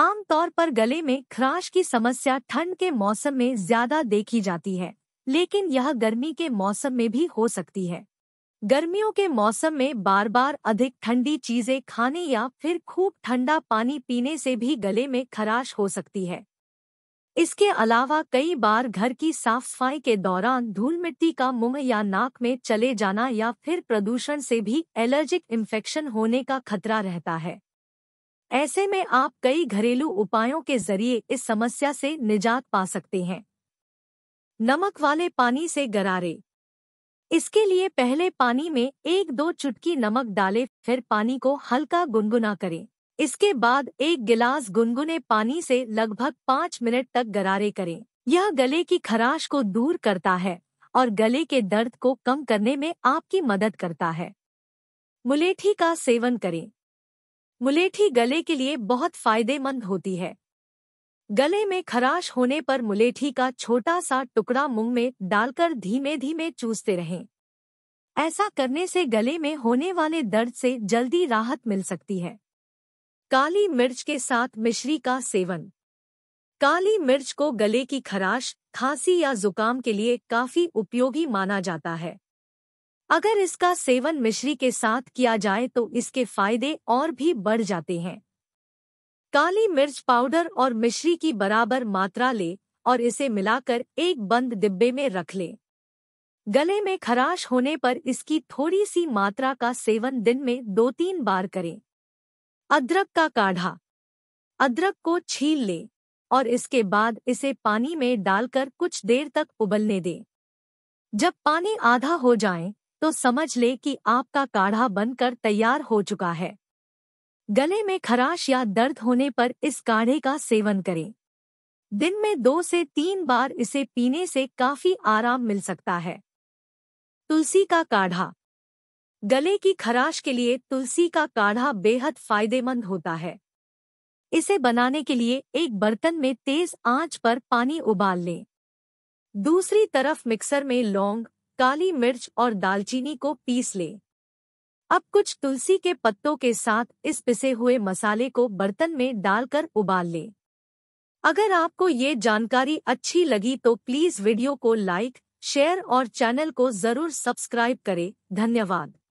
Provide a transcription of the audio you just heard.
आमतौर पर गले में खराश की समस्या ठंड के मौसम में ज्यादा देखी जाती है लेकिन यह गर्मी के मौसम में भी हो सकती है गर्मियों के मौसम में बार बार अधिक ठंडी चीजें खाने या फिर खूब ठंडा पानी पीने से भी गले में खराश हो सकती है इसके अलावा कई बार घर की साफ सफाई के दौरान धूल मिट्टी का मुंह या नाक में चले जाना या फिर प्रदूषण से भी एलर्जिक इन्फेक्शन होने का खतरा रहता है ऐसे में आप कई घरेलू उपायों के जरिए इस समस्या से निजात पा सकते हैं नमक वाले पानी से गरारे इसके लिए पहले पानी में एक दो चुटकी नमक डालें फिर पानी को हल्का गुनगुना करें इसके बाद एक गिलास गुनगुने पानी से लगभग पाँच मिनट तक गरारे करें यह गले की खराश को दूर करता है और गले के दर्द को कम करने में आपकी मदद करता है मुलेठी का सेवन करें मुलेठी गले के लिए बहुत फायदेमंद होती है गले में खराश होने पर मुलेठी का छोटा सा टुकड़ा मुंह में डालकर धीमे धीमे चूसते रहें ऐसा करने से गले में होने वाले दर्द से जल्दी राहत मिल सकती है काली मिर्च के साथ मिश्री का सेवन काली मिर्च को गले की खराश खांसी या जुकाम के लिए काफी उपयोगी माना जाता है अगर इसका सेवन मिश्री के साथ किया जाए तो इसके फायदे और भी बढ़ जाते हैं काली मिर्च पाउडर और मिश्री की बराबर मात्रा ले और इसे मिलाकर एक बंद डिब्बे में रख ले गले में खराश होने पर इसकी थोड़ी सी मात्रा का सेवन दिन में दो तीन बार करें अदरक का काढ़ा अदरक को छील ले और इसके बाद इसे पानी में डालकर कुछ देर तक उबलने दें जब पानी आधा हो जाए तो समझ ले कि आपका काढ़ा बनकर तैयार हो चुका है गले में खराश या दर्द होने पर इस काढ़े का सेवन करें दिन में दो से तीन बार इसे पीने से काफी आराम मिल सकता है तुलसी का काढ़ा गले की खराश के लिए तुलसी का काढ़ा बेहद फायदेमंद होता है इसे बनाने के लिए एक बर्तन में तेज आंच पर पानी उबाल लें दूसरी तरफ मिक्सर में लौंग काली मिर्च और दालचीनी को पीस ले अब कुछ तुलसी के पत्तों के साथ इस पिसे हुए मसाले को बर्तन में डालकर उबाल लें अगर आपको ये जानकारी अच्छी लगी तो प्लीज़ वीडियो को लाइक शेयर और चैनल को ज़रूर सब्सक्राइब करें धन्यवाद